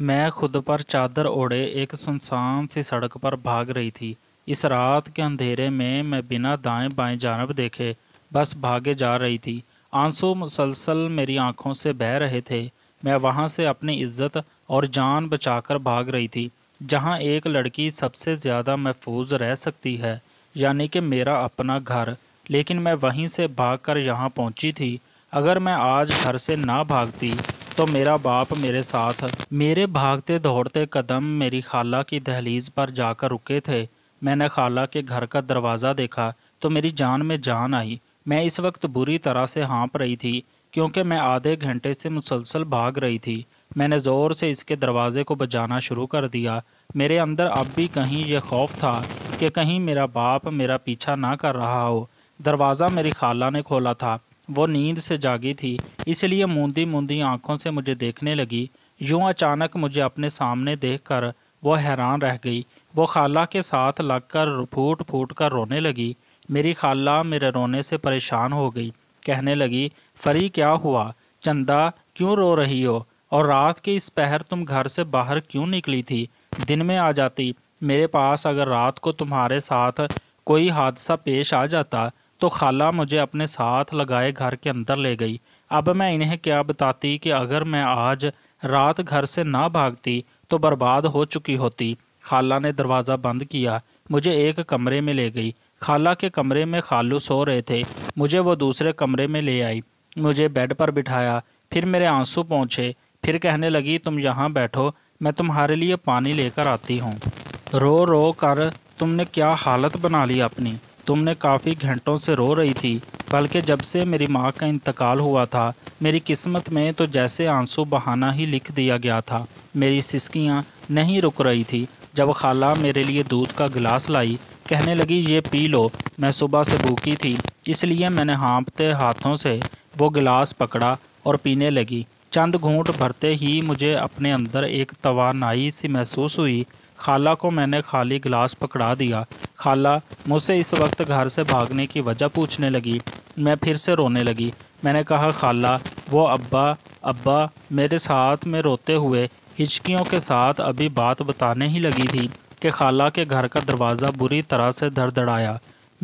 मैं खुद पर चादर ओढ़े एक सुनसान सी सड़क पर भाग रही थी इस रात के अंधेरे में मैं बिना दाएं बाएं जानब देखे बस भागे जा रही थी आंसू मुसलसल मेरी आंखों से बह रहे थे मैं वहां से अपनी इज्जत और जान बचाकर भाग रही थी जहां एक लड़की सबसे ज़्यादा महफूज रह सकती है यानी कि मेरा अपना घर लेकिन मैं वहीं से भाग कर यहाँ पहुँची थी अगर मैं आज घर से ना भागती तो मेरा बाप मेरे साथ मेरे भागते दौड़ते कदम मेरी खाला की दहलीज पर जाकर रुके थे मैंने खाला के घर का दरवाज़ा देखा तो मेरी जान में जान आई मैं इस वक्त बुरी तरह से हाँप रही थी क्योंकि मैं आधे घंटे से मुसलसल भाग रही थी मैंने ज़ोर से इसके दरवाज़े को बजाना शुरू कर दिया मेरे अंदर अब भी कहीं यह खौफ था कि कहीं मेरा बाप मेरा पीछा ना कर रहा हो दरवाज़ा मेरी खाला ने खोला था वो नींद से जागी थी इसलिए मूंदी मूंदी आंखों से मुझे देखने लगी यूं अचानक मुझे अपने सामने देखकर वो हैरान रह गई वो खाला के साथ लगकर फूट फूट कर रोने लगी मेरी खाला मेरे रोने से परेशान हो गई कहने लगी फरी क्या हुआ चंदा क्यों रो रही हो और रात के इस पहर तुम घर से बाहर क्यों निकली थी दिन में आ जाती मेरे पास अगर रात को तुम्हारे साथ कोई हादसा पेश आ जाता तो खाला मुझे अपने साथ लगाए घर के अंदर ले गई अब मैं इन्हें क्या बताती कि अगर मैं आज रात घर से ना भागती तो बर्बाद हो चुकी होती खाला ने दरवाज़ा बंद किया मुझे एक कमरे में ले गई खाला के कमरे में खालू सो रहे थे मुझे वो दूसरे कमरे में ले आई मुझे बेड पर बिठाया फिर मेरे आंसू पहुँचे फिर कहने लगी तुम यहाँ बैठो मैं तुम्हारे लिए पानी लेकर आती हूँ रो रो कर तुमने क्या हालत बना ली अपनी तुमने काफ़ी घंटों से रो रही थी बल्कि जब से मेरी माँ का इंतकाल हुआ था मेरी किस्मत में तो जैसे आंसू बहाना ही लिख दिया गया था मेरी सिसकियाँ नहीं रुक रही थी जब खाला मेरे लिए दूध का गिलास लाई कहने लगी ये पी लो मैं सुबह से भूखी थी इसलिए मैंने हाँपते हाथों से वो गिलास पकड़ा और पीने लगी चंद घूंट भरते ही मुझे अपने अंदर एक तोानाई सी महसूस हुई खाला को मैंने खाली गिलास पकड़ा दिया खाला मुझसे इस वक्त घर से भागने की वजह पूछने लगी मैं फिर से रोने लगी मैंने कहा खाला वो अब्बा अब्बा मेरे साथ में रोते हुए हिचकियों के साथ अभी बात बताने ही लगी थी कि खाला के घर का दरवाज़ा बुरी तरह से धड़धड़ाया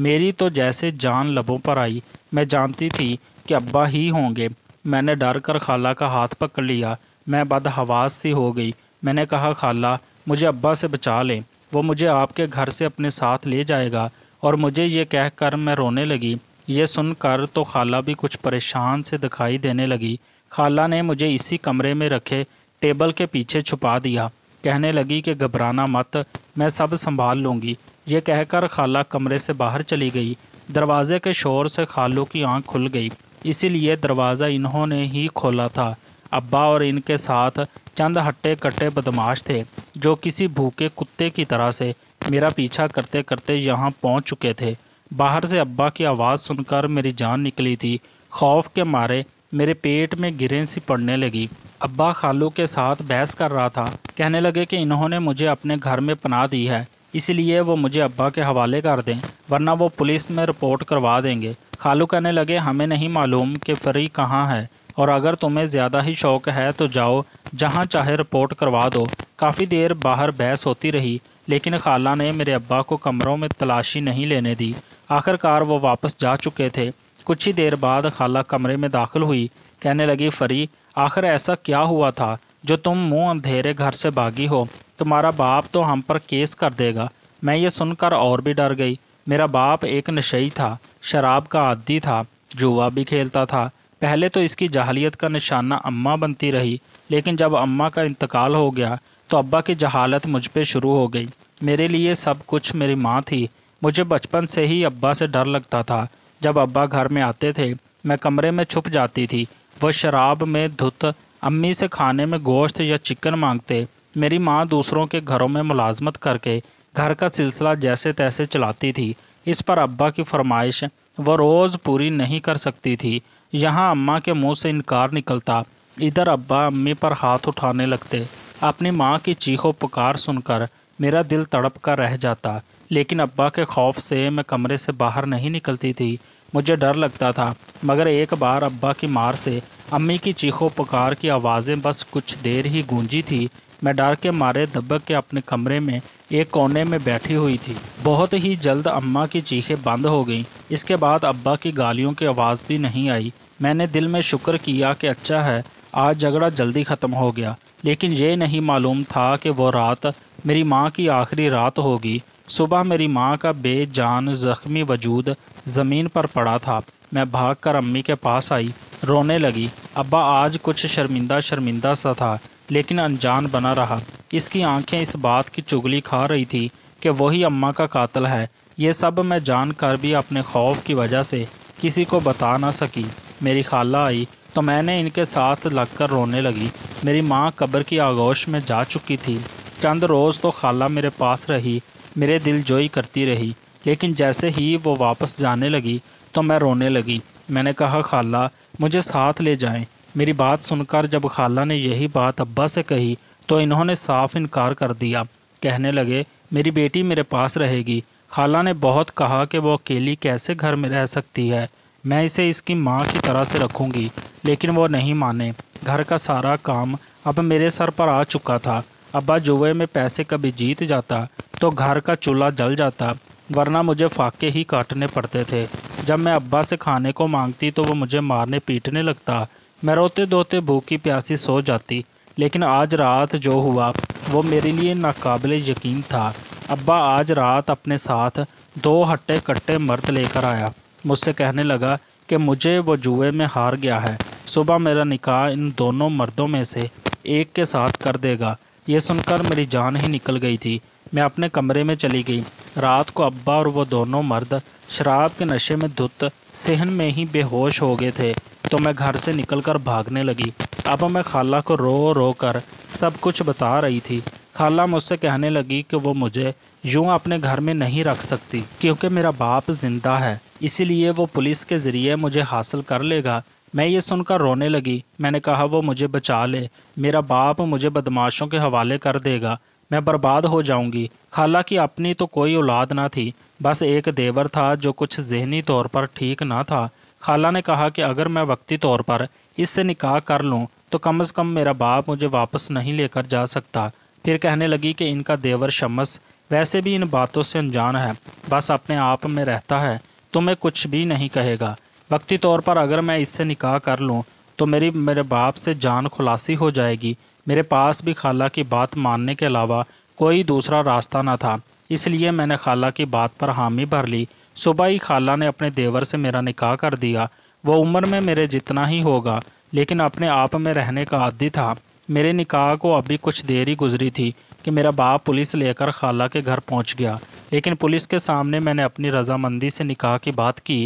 मेरी तो जैसे जान लबों पर आई मैं जानती थी कि अब्बा ही होंगे मैंने डर कर खाला का हाथ पकड़ लिया मैं बदहवास सी हो गई मैंने कहा खाला मुझे अब्बा से बचा लें वो मुझे आपके घर से अपने साथ ले जाएगा और मुझे ये कहकर मैं रोने लगी ये सुनकर तो खाला भी कुछ परेशान से दिखाई देने लगी खाला ने मुझे इसी कमरे में रखे टेबल के पीछे छुपा दिया कहने लगी कि घबराना मत मैं सब संभाल लूँगी ये कहकर खाला कमरे से बाहर चली गई दरवाज़े के शोर से खालों की आंख खुल गई इसीलिए दरवाज़ा इन्होंने ही खोला था अब्बा और इनके साथ चंद हट्टे कट्टे बदमाश थे जो किसी भूखे कुत्ते की तरह से मेरा पीछा करते करते यहाँ पहुँच चुके थे बाहर से अब्बा की आवाज़ सुनकर मेरी जान निकली थी खौफ के मारे मेरे पेट में गिरें सी पड़ने लगी अब्बा खालू के साथ बहस कर रहा था कहने लगे कि इन्होंने मुझे अपने घर में पना दी है इसलिए वो मुझे अब्बा के हवाले कर दें वरना वो पुलिस में रिपोर्ट करवा देंगे खालू कहने लगे हमें नहीं मालूम कि फ़री कहाँ है और अगर तुम्हें ज़्यादा ही शौक है तो जाओ जहाँ चाहे रिपोर्ट करवा दो काफ़ी देर बाहर बहस होती रही लेकिन खाला ने मेरे अब्बा को कमरों में तलाशी नहीं लेने दी आखिरकार वो वापस जा चुके थे कुछ ही देर बाद खाला कमरे में दाखिल हुई कहने लगी फरी आखिर ऐसा क्या हुआ था जो तुम मुंह अंधेरे घर से भागी हो तुम्हारा बाप तो हम पर केस कर देगा मैं ये सुनकर और भी डर गई मेरा बाप एक नशई था शराब का आदि था जुआ भी खेलता था पहले तो इसकी जहालियत का निशाना अम्मा बनती रही लेकिन जब अम्मा का इंतकाल हो गया तो अब्बा की जहालत मुझ पर शुरू हो गई मेरे लिए सब कुछ मेरी माँ थी मुझे बचपन से ही अब्बा से डर लगता था जब अब्बा घर में आते थे मैं कमरे में छुप जाती थी वह शराब में धुत अम्मी से खाने में गोश्त या चिकन मांगते मेरी माँ दूसरों के घरों में मुलाजमत करके घर का सिलसिला जैसे तैसे चलाती थी इस पर अब्बा की फरमाइश वह रोज़ पूरी नहीं कर सकती थी यहाँ अम्मा के मुंह से इनकार निकलता इधर अब्बा अम्मी पर हाथ उठाने लगते अपनी माँ की चीखों पुकार सुनकर मेरा दिल तड़प कर रह जाता लेकिन अब्बा के खौफ से मैं कमरे से बाहर नहीं निकलती थी मुझे डर लगता था मगर एक बार अब्बा की मार से अम्मी की चीखों पुकार की आवाज़ें बस कुछ देर ही गूंजी थी मैं डर के मारे दबक के अपने कमरे में एक कोने में बैठी हुई थी बहुत ही जल्द अम्मा की चीखें बंद हो गईं इसके बाद अब्बा की गालियों की आवाज़ भी नहीं आई मैंने दिल में शुक्र किया कि अच्छा है आज झगड़ा जल्दी ख़त्म हो गया लेकिन ये नहीं मालूम था कि वो रात मेरी माँ की आखिरी रात होगी सुबह मेरी माँ का बेजान ज़ख्मी वजूद ज़मीन पर पड़ा था मैं भाग कर अम्मी के पास आई रोने लगी अब्बा आज कुछ शर्मिंदा शर्मिंदा सा था लेकिन अनजान बना रहा इसकी आंखें इस बात की चुगली खा रही थी कि वही अम्मा का कातल है ये सब मैं जान कर भी अपने खौफ की वजह से किसी को बता ना सकी मेरी खाला आई तो मैंने इनके साथ लगकर रोने लगी मेरी माँ कब्र की आगोश में जा चुकी थी चंद रोज़ तो खाला मेरे पास रही मेरे दिल जोई करती रही लेकिन जैसे ही वो वापस जाने लगी तो मैं रोने लगी मैंने कहा खाला मुझे साथ ले जाएं मेरी बात सुनकर जब खाला ने यही बात अब्बा से कही तो इन्होंने साफ इनकार कर दिया कहने लगे मेरी बेटी मेरे पास रहेगी खाला ने बहुत कहा कि वो अकेली कैसे घर में रह सकती है मैं इसे इसकी माँ की तरह से रखूँगी लेकिन वो नहीं माने घर का सारा काम अब मेरे सर पर आ चुका था अब्बा जुए में पैसे कभी जीत जाता तो घर का चूल्हा जल जाता वरना मुझे फाके ही काटने पड़ते थे जब मैं अब्बा से खाने को मांगती तो वो मुझे मारने पीटने लगता मैं रोते धोते भूखी प्यासी सो जाती लेकिन आज रात जो हुआ वो मेरे लिए नाकबिल यकीन था अब्बा आज रात अपने साथ दो हट्टे कट्टे मर्द लेकर आया मुझसे कहने लगा कि मुझे वो जुए में हार गया है सुबह मेरा निकाह इन दोनों मर्दों में से एक के साथ कर देगा ये सुनकर मेरी जान ही निकल गई थी मैं अपने कमरे में चली गई रात को अब्बा और वो दोनों मर्द शराब के नशे में धुत सहन में ही बेहोश हो गए थे तो मैं घर से निकलकर भागने लगी अब मैं खाला को रो रो कर सब कुछ बता रही थी खाला मुझसे कहने लगी कि वो मुझे यूँ अपने घर में नहीं रख सकती क्योंकि मेरा बाप जिंदा है इसीलिए वो पुलिस के ज़रिए मुझे हासिल कर लेगा मैं ये सुनकर रोने लगी मैंने कहा वो मुझे बचा ले मेरा बाप मुझे बदमाशों के हवाले कर देगा मैं बर्बाद हो जाऊंगी खाला की अपनी तो कोई औलाद ना थी बस एक देवर था जो कुछ जहनी तौर पर ठीक ना था खाला ने कहा कि अगर मैं वक्ती तौर पर इससे निकाह कर लूँ तो कम अज़ कम मेरा बाप मुझे वापस नहीं लेकर जा सकता फिर कहने लगी कि इनका देवर शमस वैसे भी इन बातों से अनजान है बस अपने आप में रहता है तुम्हें तो कुछ भी नहीं कहेगा वक्ती तौर पर अगर मैं इससे निकाह कर लूँ तो मेरी मेरे बाप से जान खुलासी हो जाएगी मेरे पास भी खाला की बात मानने के अलावा कोई दूसरा रास्ता ना था इसलिए मैंने खाला की बात पर हामी भर ली सुबह ही खाला ने अपने देवर से मेरा निकाह कर दिया वो उम्र में मेरे जितना ही होगा लेकिन अपने आप में रहने का आदि था मेरे निकाह को अभी कुछ देर ही गुजरी थी कि मेरा बाप पुलिस लेकर खाला के घर पहुंच गया लेकिन पुलिस के सामने मैंने अपनी रजामंदी से निकाह की बात की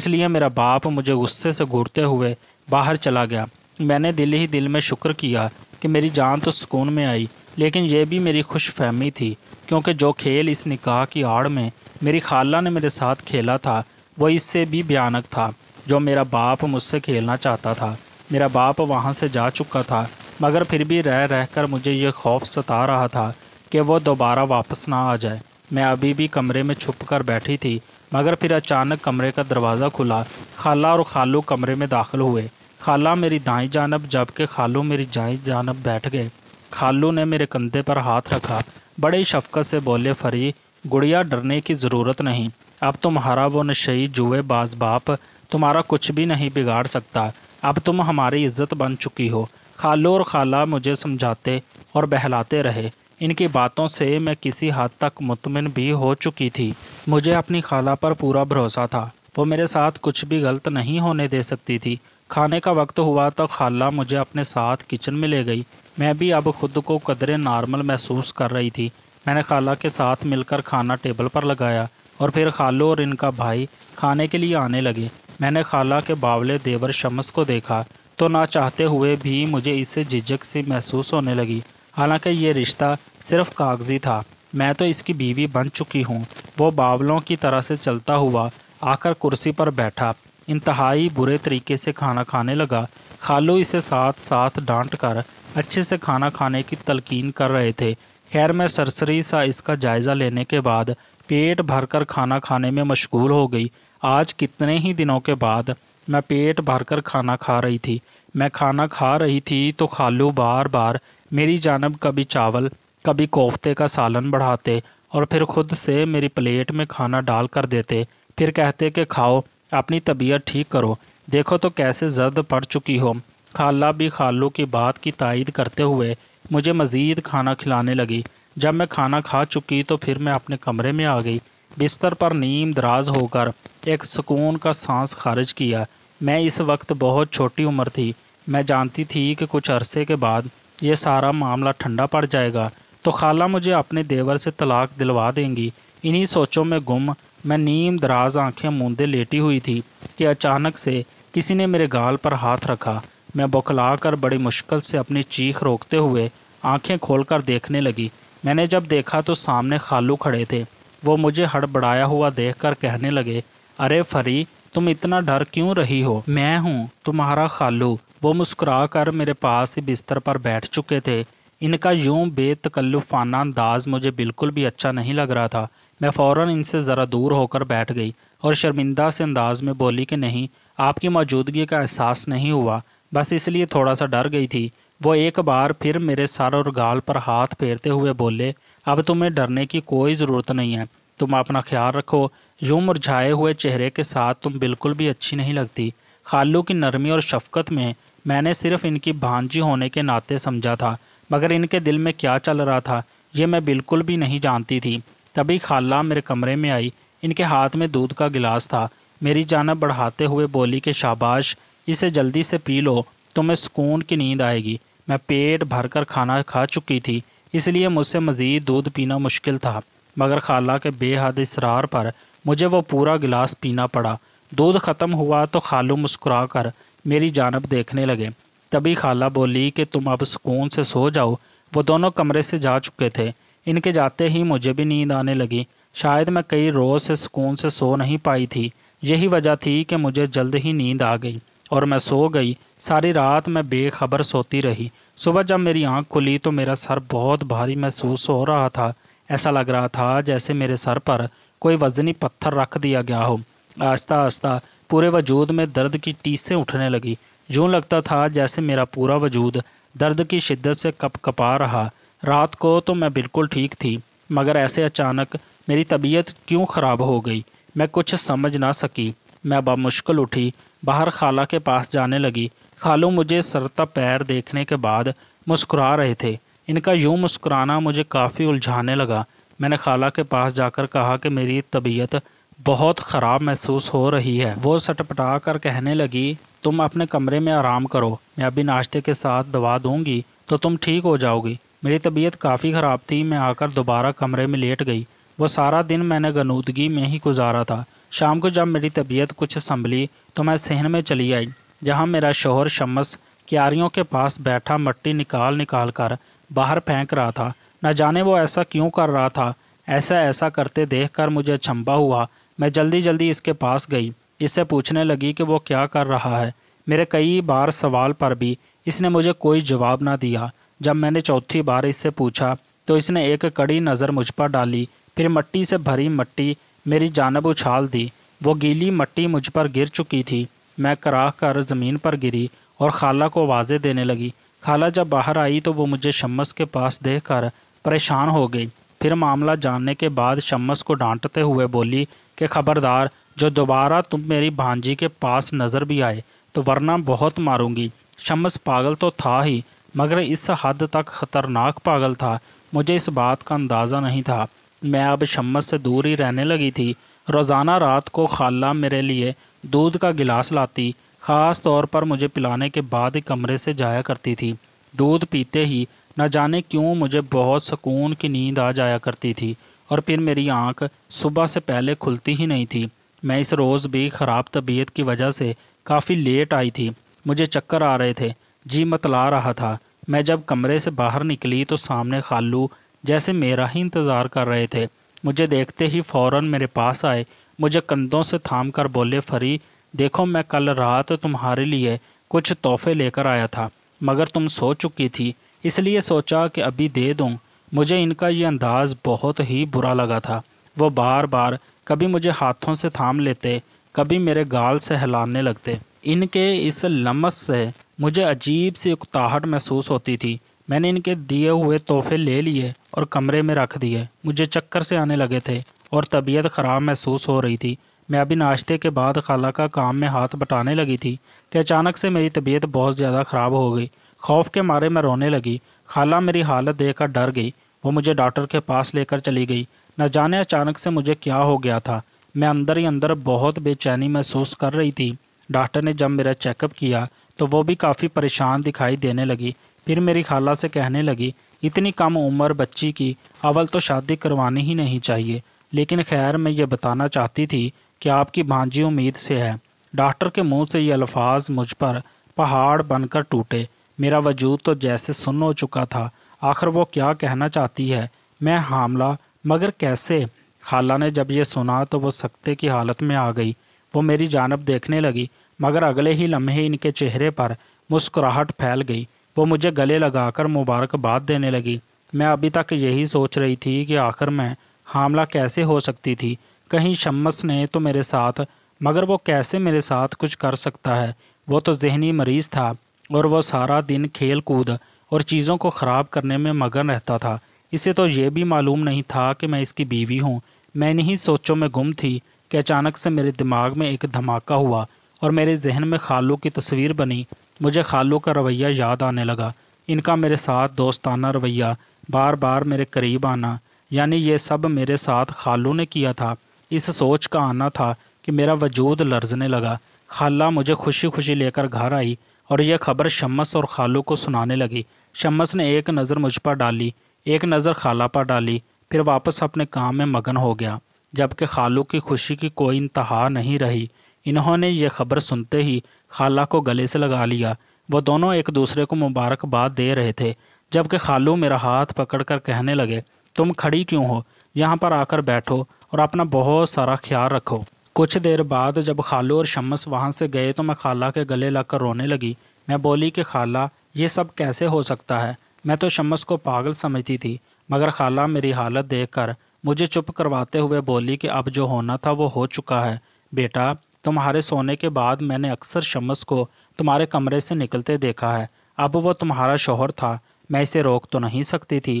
इसलिए मेरा बाप मुझे गुस्से से घूरते हुए बाहर चला गया मैंने दिल ही दिल में शुक्र किया कि मेरी जान तो सुकून में आई लेकिन यह भी मेरी खुशफहमी थी क्योंकि जो खेल इस निकाह की आड़ में मेरी खाला ने मेरे साथ खेला था वो इससे भी भयानक था जो मेरा बाप मुझसे खेलना चाहता था मेरा बाप वहाँ से जा चुका था मगर फिर भी रह रह कर मुझे यह खौफ सता रहा था कि वो दोबारा वापस ना आ जाए मैं अभी भी कमरे में छुप कर बैठी थी मगर फिर अचानक कमरे का दरवाज़ा खुला खाला और खालू कमरे में दाखिल हुए खाला मेरी दाई जानब जबकि खालू मेरी जाई जानब बैठ गए खालू ने मेरे कंधे पर हाथ रखा बड़े शफकत से बोले फरी गुड़िया डरने की ज़रूरत नहीं अब तुम्हारा वो नशई जुए बाज बाप तुम्हारा कुछ भी नहीं बिगाड़ सकता अब तुम हमारी इज्जत बन चुकी हो खालो और खाला मुझे समझाते और बहलाते रहे इनकी बातों से मैं किसी हद तक मुतमिन भी हो चुकी थी मुझे अपनी खाला पर पूरा भरोसा था वो मेरे साथ कुछ भी गलत नहीं होने दे सकती थी खाने का वक्त हुआ तो खाला मुझे अपने साथ किचन में ले गई मैं भी अब खुद को कदरे नॉर्मल महसूस कर रही थी मैंने खाला के साथ मिलकर खाना टेबल पर लगाया और फिर खालू और इनका भाई खाने के लिए आने लगे मैंने खाला के बावले देवर शमस को देखा तो ना चाहते हुए भी मुझे इससे झिझक सी महसूस होने लगी हालांकि ये रिश्ता सिर्फ कागजी था मैं तो इसकी बीवी बन चुकी हूँ वो बावलों की तरह से चलता हुआ आकर कुर्सी पर बैठा इंतहाई बुरे तरीके से खाना खाने लगा खालू इसे साथ साथ डांट कर अच्छे से खाना खाने की तलकीन कर रहे थे खैर मैं सरसरी सा इसका जायज़ा लेने के बाद पेट भरकर खाना खाने में मशगूल हो गई आज कितने ही दिनों के बाद मैं पेट भरकर खाना खा रही थी मैं खाना खा रही थी तो खालू बार बार मेरी जानब कभी चावल कभी कोफ्ते का सालन बढ़ाते और फिर खुद से मेरी प्लेट में खाना डाल कर देते फिर कहते कि खाओ अपनी तबीयत ठीक करो देखो तो कैसे जर्द पड़ चुकी हो खाला भी खालू की बात की तायद करते हुए मुझे मज़ीद खाना खिलाने लगी जब मैं खाना खा चुकी तो फिर मैं अपने कमरे में आ गई बिस्तर पर नीम दराज होकर एक सुकून का सांस खारिज किया मैं इस वक्त बहुत छोटी उम्र थी मैं जानती थी कि कुछ अरसे के बाद ये सारा मामला ठंडा पड़ जाएगा तो खाला मुझे अपने देवर से तलाक दिलवा देंगी इन्हीं सोचों में गुम मैं नीम दराज आँखें मूंदे लेटी हुई थी कि अचानक से किसी ने मेरे गाल पर हाथ रखा मैं बौखलाकर बड़ी मुश्किल से अपनी चीख रोकते हुए आंखें खोलकर देखने लगी मैंने जब देखा तो सामने खालू खड़े थे वो मुझे हड़बड़ाया हुआ देखकर कहने लगे अरे फरी तुम इतना डर क्यों रही हो मैं हूँ तुम्हारा खालू वो मुस्कुरा कर मेरे पास ही बिस्तर पर बैठ चुके थे इनका यूं बेतकल्लुफाना अंदाज मुझे बिल्कुल भी अच्छा नहीं लग रहा था मैं फ़ौर इनसे ज़रा दूर होकर बैठ गई और शर्मिंदा से अंदाज में बोली कि नहीं आपकी मौजूदगी का एहसास नहीं हुआ बस इसलिए थोड़ा सा डर गई थी वो एक बार फिर मेरे सर और गाल पर हाथ फेरते हुए बोले अब तुम्हें डरने की कोई ज़रूरत नहीं है तुम अपना ख्याल रखो यूँ मुरझाए हुए चेहरे के साथ तुम बिल्कुल भी अच्छी नहीं लगती खालू की नरमी और शफकत में मैंने सिर्फ इनकी भांजी होने के नाते समझा था मगर इनके दिल में क्या चल रहा था ये मैं बिल्कुल भी नहीं जानती थी तभी खाला मेरे कमरे में आई इनके हाथ में दूध का गिलास था मेरी जानब बढ़ाते हुए बोली कि शाबाश इसे जल्दी से पी लो तुम्हें सुकून की नींद आएगी मैं पेट भरकर खाना खा चुकी थी इसलिए मुझसे मज़ीद दूध पीना मुश्किल था मगर खाला के बेहद इसरार पर मुझे वो पूरा गिलास पीना पड़ा दूध ख़त्म हुआ तो खालू मुस्कुरा कर मेरी जानब देखने लगे तभी खाला बोली कि तुम अब सुकून से सो जाओ वो दोनों कमरे से जा चुके थे इनके जाते ही मुझे भी नींद आने लगी शायद मैं कई रोज़ से सुकून से सो नहीं पाई थी यही वजह थी कि मुझे जल्द ही नींद आ गई और मैं सो गई सारी रात मैं बेखबर सोती रही सुबह जब मेरी आंख खुली तो मेरा सर बहुत भारी महसूस हो रहा था ऐसा लग रहा था जैसे मेरे सर पर कोई वजनी पत्थर रख दिया गया हो आस्ता आस्ता पूरे वजूद में दर्द की टीसें उठने लगी यूँ लगता था जैसे मेरा पूरा वजूद दर्द की शिद्दत से कप कपा रहा रात को तो मैं बिल्कुल ठीक थी मगर ऐसे अचानक मेरी तबीयत क्यों ख़राब हो गई मैं कुछ समझ ना सकी मैं बामुश्किल उठी बाहर खाला के पास जाने लगी खालू मुझे सरता पैर देखने के बाद मुस्कुरा रहे थे इनका यूं मुस्कुराना मुझे काफ़ी उलझाने लगा मैंने खाला के पास जाकर कहा कि मेरी तबीयत बहुत ख़राब महसूस हो रही है वो सटपटा कर कहने लगी तुम अपने कमरे में आराम करो मैं अभी नाश्ते के साथ दवा दूंगी तो तुम ठीक हो जाओगी मेरी तबीयत काफ़ी ख़राब थी मैं आकर दोबारा कमरे में लेट गई वह सारा दिन मैंने गनूदगी में ही गुजारा था शाम को जब मेरी तबीयत कुछ संभली तो मैं सहन में चली आई जहाँ मेरा शोहर शमस क्यारियों के पास बैठा मट्टी निकाल निकाल कर बाहर फेंक रहा था न जाने वो ऐसा क्यों कर रहा था ऐसा ऐसा करते देख कर मुझे अचंबा हुआ मैं जल्दी जल्दी इसके पास गई इससे पूछने लगी कि वो क्या कर रहा है मेरे कई बार सवाल पर भी इसने मुझे कोई जवाब ना दिया जब मैंने चौथी बार इससे पूछा तो इसने एक कड़ी नज़र मुझ पर डाली फिर मट्टी से भरी मट्टी मेरी जानब उछाल दी वो गीली मट्टी मुझ पर गिर चुकी थी मैं कराह कर ज़मीन पर गिरी और खाला को आवाज़ें देने लगी खाला जब बाहर आई तो वो मुझे शम्मस के पास देख कर परेशान हो गई फिर मामला जानने के बाद शम्मस को डांटते हुए बोली कि खबरदार जो दोबारा तुम मेरी भांजी के पास नज़र भी आए तो वरना बहुत मारूंगी शम्मस पागल तो था ही मगर इस हद तक ख़तरनाक पागल था मुझे इस बात का अंदाज़ा नहीं था मैं अब शम्मत से दूर ही रहने लगी थी रोज़ाना रात को खाला मेरे लिए दूध का गिलास लाती ख़ास तौर पर मुझे पिलाने के बाद कमरे से जाया करती थी दूध पीते ही न जाने क्यों मुझे बहुत सुकून की नींद आ जाया करती थी और फिर मेरी आँख सुबह से पहले खुलती ही नहीं थी मैं इस रोज़ भी ख़राब तबीयत की वजह से काफ़ी लेट आई थी मुझे चक्कर आ रहे थे जी मतला रहा था मैं जब कमरे से बाहर निकली तो सामने खालू जैसे मेरा ही इंतज़ार कर रहे थे मुझे देखते ही फ़ौर मेरे पास आए मुझे कंधों से थाम कर बोले फरी देखो मैं कल रात तुम्हारे लिए कुछ तोहफे लेकर आया था मगर तुम सो चुकी थी इसलिए सोचा कि अभी दे दूँ मुझे इनका ये अंदाज़ बहुत ही बुरा लगा था वो बार बार कभी मुझे हाथों से थाम लेते कभी मेरे गाल से हिलाने लगते इनके इस लमस से मुझे अजीब सी उकताहट महसूस होती थी मैंने इनके दिए हुए तोहफे ले लिए और कमरे में रख दिए मुझे चक्कर से आने लगे थे और तबीयत ख़राब महसूस हो रही थी मैं अभी नाश्ते के बाद खाला का काम में हाथ बटाने लगी थी कि अचानक से मेरी तबीयत बहुत ज़्यादा ख़राब हो गई खौफ के मारे मैं रोने लगी खाला मेरी हालत देखकर डर गई वो मुझे डॉक्टर के पास लेकर चली गई न जाने अचानक से मुझे क्या हो गया था मैं अंदर ही अंदर बहुत बेचैनी महसूस कर रही थी डॉक्टर ने जब मेरा चेकअप किया तो वो भी काफ़ी परेशान दिखाई देने लगी फिर मेरी खाला से कहने लगी इतनी कम उम्र बच्ची की अवल तो शादी करवानी ही नहीं चाहिए लेकिन खैर मैं ये बताना चाहती थी कि आपकी भांजी उम्मीद से है डॉक्टर के मुंह से ये अल्फाज मुझ पर पहाड़ बनकर टूटे मेरा वजूद तो जैसे सुन हो चुका था आखिर वो क्या कहना चाहती है मैं हामला मगर कैसे खाला ने जब यह सुना तो वो सख्ते की हालत में आ गई वो मेरी जानब देखने लगी मगर अगले ही लम्हे इनके चेहरे पर मुस्कुराहट फैल गई वो मुझे गले लगाकर मुबारकबाद देने लगी मैं अभी तक यही सोच रही थी कि आखिर मैं हामला कैसे हो सकती थी कहीं शम्मस ने तो मेरे साथ मगर वो कैसे मेरे साथ कुछ कर सकता है वो तो जहनी मरीज़ था और वो सारा दिन खेल कूद और चीज़ों को ख़राब करने में मगन रहता था इसे तो ये भी मालूम नहीं था कि मैं इसकी बीवी हूँ मैं इन्हीं सोचों में गुम थी कि अचानक से मेरे दिमाग में एक धमाका हुआ और मेरे जहन में खालू की तस्वीर बनी मुझे खालू का रवैया याद आने लगा इनका मेरे साथ दोस्ताना रवैया बार बार मेरे करीब आना यानी ये सब मेरे साथ खालू ने किया था इस सोच का आना था कि मेरा वजूद लर्जने लगा खाला मुझे खुशी खुशी लेकर घर आई और यह खबर शम्मस और खालू को सुनाने लगी शम्मस ने एक नज़र मुझ पर डाली एक नज़र खाला पर डाली फिर वापस अपने काम में मगन हो गया जबकि खालू की खुशी की कोई इंतहा नहीं रही इन्होंने ये खबर सुनते ही खाला को गले से लगा लिया वो दोनों एक दूसरे को मुबारकबाद दे रहे थे जबकि खालू मेरा हाथ पकड़कर कहने लगे तुम खड़ी क्यों हो यहाँ पर आकर बैठो और अपना बहुत सारा ख्याल रखो कुछ देर बाद जब खालू और शम्मस वहाँ से गए तो मैं खाला के गले लगकर रोने लगी मैं बोली कि खाला ये सब कैसे हो सकता है मैं तो शम्मस को पागल समझती थी मगर खाला मेरी हालत देख कर मुझे चुप करवाते हुए बोली कि अब जो होना था वो हो चुका है बेटा तुम्हारे सोने के बाद मैंने अक्सर शम्स को तुम्हारे कमरे से निकलते देखा है अब वो तुम्हारा शोहर था मैं इसे रोक तो नहीं सकती थी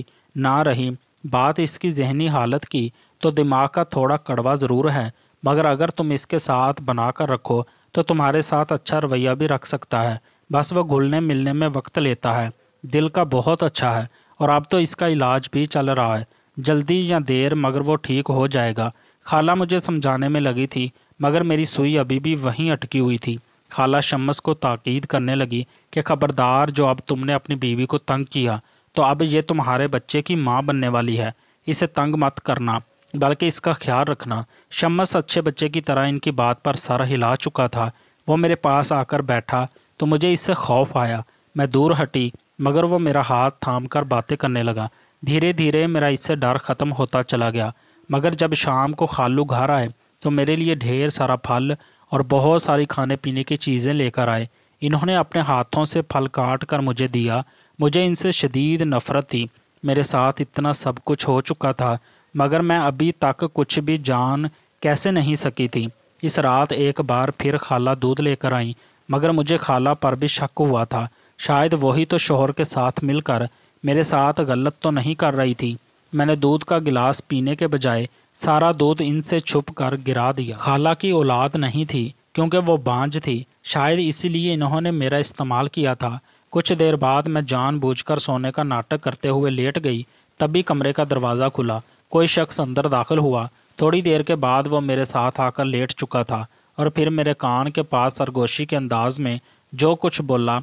ना रही बात इसकी जहनी हालत की तो दिमाग का थोड़ा कड़वा ज़रूर है मगर अगर तुम इसके साथ बना कर रखो तो तुम्हारे साथ अच्छा रवैया भी रख सकता है बस वह घुलने मिलने में वक्त लेता है दिल का बहुत अच्छा है और अब तो इसका इलाज भी चल रहा है जल्दी या देर मगर वो ठीक हो जाएगा खाला मुझे समझाने में लगी थी मगर मेरी सुई अभी भी वहीं अटकी हुई थी खाला शम्मस को ताकीद करने लगी कि खबरदार जो अब तुमने अपनी बीवी को तंग किया तो अब ये तुम्हारे बच्चे की माँ बनने वाली है इसे तंग मत करना बल्कि इसका ख्याल रखना शम्मस अच्छे बच्चे की तरह इनकी बात पर सर हिला चुका था वो मेरे पास आकर बैठा तो मुझे इससे खौफ आया मैं दूर हटी मगर वो मेरा हाथ थाम कर बातें करने लगा धीरे धीरे मेरा इससे डर ख़त्म होता चला गया मगर जब शाम को खालू घर आए तो मेरे लिए ढेर सारा फल और बहुत सारी खाने पीने की चीज़ें लेकर आए इन्होंने अपने हाथों से फल काट कर मुझे दिया मुझे इनसे शदीद नफ़रत थी मेरे साथ इतना सब कुछ हो चुका था मगर मैं अभी तक कुछ भी जान कैसे नहीं सकी थी इस रात एक बार फिर खाला दूध लेकर आई मगर मुझे खाला पर भी शक हुआ था शायद वही तो शोहर के साथ मिलकर मेरे साथ गलत तो नहीं कर रही थी मैंने दूध का गिलास पीने के बजाय सारा दूध इनसे छुप कर गिरा दिया खाला की औलाद नहीं थी क्योंकि वो बांझ थी शायद इसीलिए इन्होंने मेरा इस्तेमाल किया था कुछ देर बाद मैं जानबूझकर सोने का नाटक करते हुए लेट गई तभी कमरे का दरवाज़ा खुला कोई शख्स अंदर दाखिल हुआ थोड़ी देर के बाद वो मेरे साथ आकर लेट चुका था और फिर मेरे कान के पास सरगोशी के अंदाज में जो कुछ बोला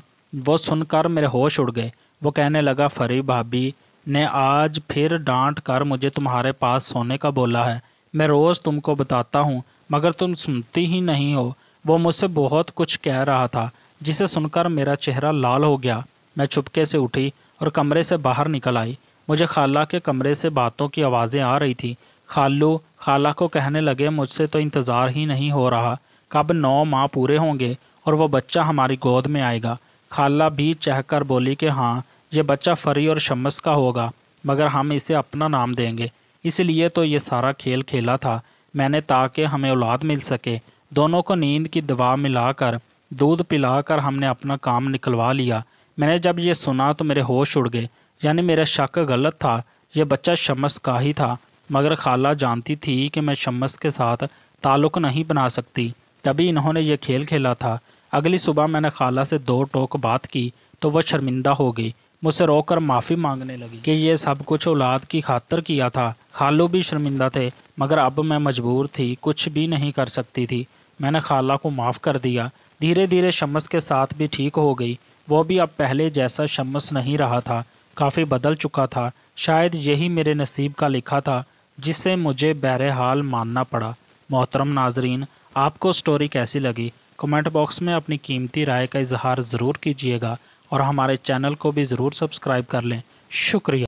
वो सुनकर मेरे होश उड़ गए वो कहने लगा फरी भाभी ने आज फिर डांट कर मुझे तुम्हारे पास सोने का बोला है मैं रोज़ तुमको बताता हूँ मगर तुम सुनती ही नहीं हो वो मुझसे बहुत कुछ कह रहा था जिसे सुनकर मेरा चेहरा लाल हो गया मैं चुपके से उठी और कमरे से बाहर निकल आई मुझे खाला के कमरे से बातों की आवाज़ें आ रही थी खालू खाला को कहने लगे मुझसे तो इंतज़ार ही नहीं हो रहा कब नौ माह पूरे होंगे और वह बच्चा हमारी गोद में आएगा खाला भी चहकर बोली कि हाँ ये बच्चा फरी और शमस का होगा मगर हम इसे अपना नाम देंगे इसलिए तो ये सारा खेल खेला था मैंने ताकि हमें औलाद मिल सके दोनों को नींद की दवा मिलाकर दूध पिलाकर हमने अपना काम निकलवा लिया मैंने जब ये सुना तो मेरे होश उड़ गए यानी मेरा शक गलत था ये बच्चा शमस का ही था मगर खाला जानती थी कि मैं शमस के साथ ताल्लुक़ नहीं बना सकती तभी इन्होंने ये खेल खेला था अगली सुबह मैंने खाला से दो टोक बात की तो वह शर्मिंदा हो गई मुझसे रोकर माफ़ी मांगने लगी कि ये सब कुछ औलाद की खातर किया था खालू भी शर्मिंदा थे मगर अब मैं मजबूर थी कुछ भी नहीं कर सकती थी मैंने खाला को माफ़ कर दिया धीरे धीरे शमस के साथ भी ठीक हो गई वो भी अब पहले जैसा शमस नहीं रहा था काफ़ी बदल चुका था शायद यही मेरे नसीब का लिखा था जिसे मुझे बहरहाल मानना पड़ा मोहतरम नाजरीन आपको स्टोरी कैसी लगी कमेंट बॉक्स में अपनी कीमती राय का इजहार ज़रूर कीजिएगा और हमारे चैनल को भी ज़रूर सब्सक्राइब कर लें शुक्रिया